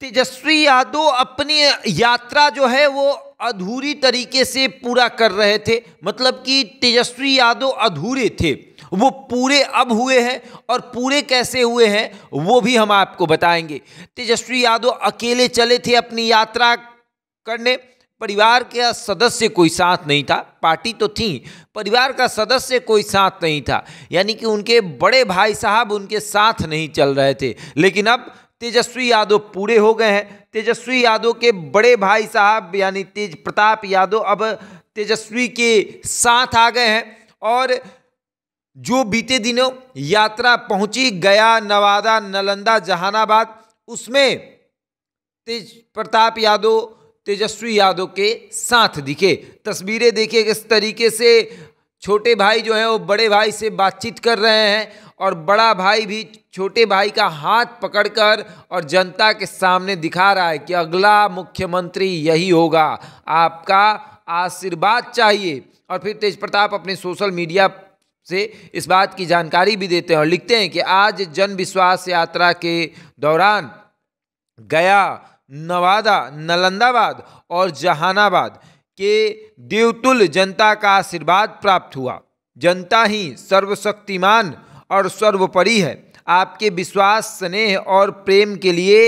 तेजस्वी यादव अपनी यात्रा जो है वो अधूरी तरीके से पूरा कर रहे थे मतलब कि तेजस्वी यादव अधूरे थे वो पूरे अब हुए हैं और पूरे कैसे हुए हैं वो भी हम आपको बताएंगे तेजस्वी यादव अकेले चले थे अपनी यात्रा करने परिवार का सदस्य कोई साथ नहीं था पार्टी तो थी परिवार का सदस्य कोई साथ नहीं था यानी कि उनके बड़े भाई साहब उनके साथ नहीं चल रहे थे लेकिन अब तेजस्वी यादव पूरे हो गए हैं तेजस्वी यादव के बड़े भाई साहब यानी तेज प्रताप यादव अब तेजस्वी के साथ आ गए हैं और जो बीते दिनों यात्रा पहुंची गया नवादा नालंदा जहानाबाद उसमें तेज प्रताप यादव तेजस्वी यादव के साथ दिखे तस्वीरें देखिए किस तरीके से छोटे भाई जो हैं वो बड़े भाई से बातचीत कर रहे हैं और बड़ा भाई भी छोटे भाई का हाथ पकड़कर और जनता के सामने दिखा रहा है कि अगला मुख्यमंत्री यही होगा आपका आशीर्वाद चाहिए और फिर तेज प्रताप अपने सोशल मीडिया से इस बात की जानकारी भी देते हैं और लिखते हैं कि आज जन विश्वास यात्रा के दौरान गया नवादा नालंदाबाद और जहानाबाद के देवतुल जनता का आशीर्वाद प्राप्त हुआ जनता ही सर्वशक्तिमान और सर्वोपरि है आपके विश्वास स्नेह और प्रेम के लिए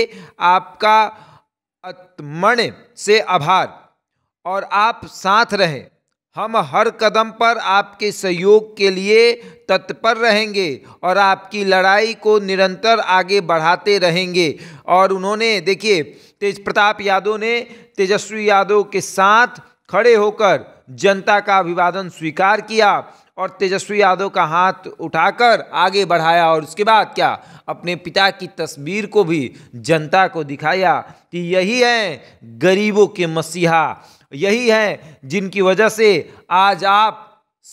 आपका आत्मण से आभार और आप साथ रहें हम हर कदम पर आपके सहयोग के लिए तत्पर रहेंगे और आपकी लड़ाई को निरंतर आगे बढ़ाते रहेंगे और उन्होंने देखिए तेज प्रताप यादव ने तेजस्वी यादव के साथ खड़े होकर जनता का अभिवादन स्वीकार किया और तेजस्वी यादव का हाथ उठाकर आगे बढ़ाया और उसके बाद क्या अपने पिता की तस्वीर को भी जनता को दिखाया कि यही है गरीबों के मसीहा यही है जिनकी वजह से आज आप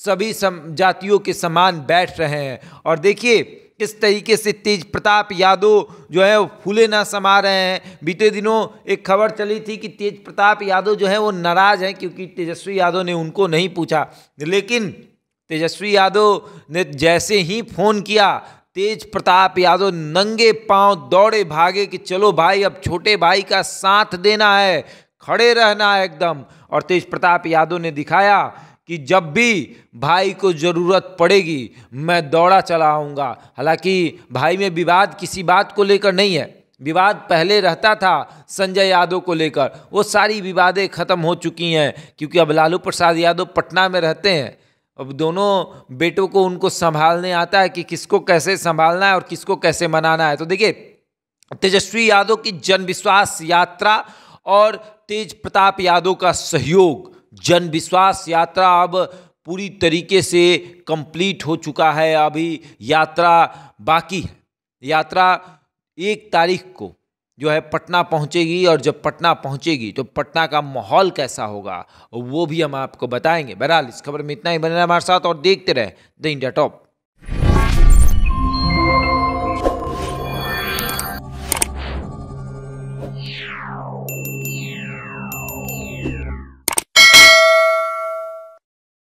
सभी सम जातियों के समान बैठ रहे हैं और देखिए किस तरीके से तेज प्रताप यादव जो है वो फूले ना समा रहे हैं बीते दिनों एक खबर चली थी कि तेज प्रताप यादव जो है वो नाराज़ हैं क्योंकि तेजस्वी यादव ने उनको नहीं पूछा लेकिन तेजस्वी यादव ने जैसे ही फ़ोन किया तेज प्रताप यादव नंगे पांव दौड़े भागे कि चलो भाई अब छोटे भाई का साथ देना है खड़े रहना है एकदम और तेज प्रताप यादव ने दिखाया कि जब भी भाई को ज़रूरत पड़ेगी मैं दौड़ा चलाऊँगा हालांकि भाई में विवाद किसी बात को लेकर नहीं है विवाद पहले रहता था संजय यादव को लेकर वो सारी विवादें ख़त्म हो चुकी हैं क्योंकि अब लालू प्रसाद यादव पटना में रहते हैं अब दोनों बेटों को उनको संभालने आता है कि किसको कैसे संभालना है और किसको कैसे मनाना है तो देखिए तेजस्वी यादव की जन विश्वास यात्रा और तेज प्रताप यादव का सहयोग जन विश्वास यात्रा अब पूरी तरीके से कंप्लीट हो चुका है अभी यात्रा बाकी है यात्रा एक तारीख को जो है पटना पहुंचेगी और जब पटना पहुंचेगी तो पटना का माहौल कैसा होगा वो भी हम आपको बताएंगे बहरहाल इस खबर में इतना ही बने हमारे साथ और देखते रहे द इंडिया टॉप Yeah.